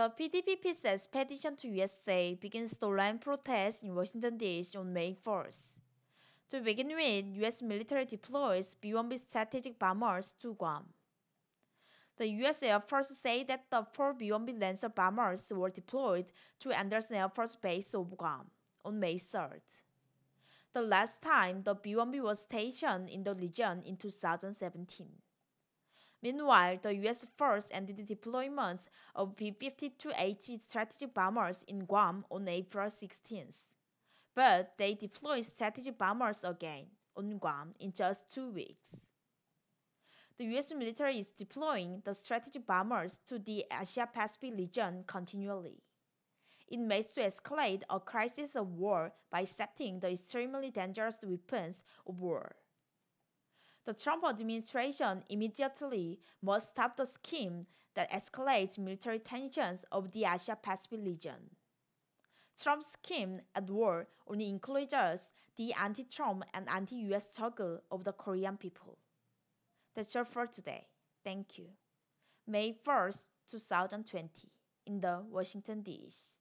The PDP says petition to USA begins the land protests in Washington D.C. on May 4th. To begin with, U.S. military deploys B-1B strategic bombers to Guam. The U.S. Air Force said that the four B-1B Lancer bombers were deployed to Anderson Air Force Base of Guam on May 3rd. The last time the B-1B was stationed in the region in 2017. Meanwhile, the U.S. force ended deployments of B-52H strategic bombers in Guam on April sixteenth, But they deployed strategic bombers again on Guam in just two weeks. The U.S. military is deploying the strategic bombers to the Asia-Pacific region continually. It may to escalate a crisis of war by setting the extremely dangerous weapons of war the Trump administration immediately must stop the scheme that escalates military tensions of the Asia-Pacific region. Trump's scheme at war only includes the anti-Trump and anti-US struggle of the Korean people. That's all for today. Thank you. May 1st, 2020, in the Washington, D.C.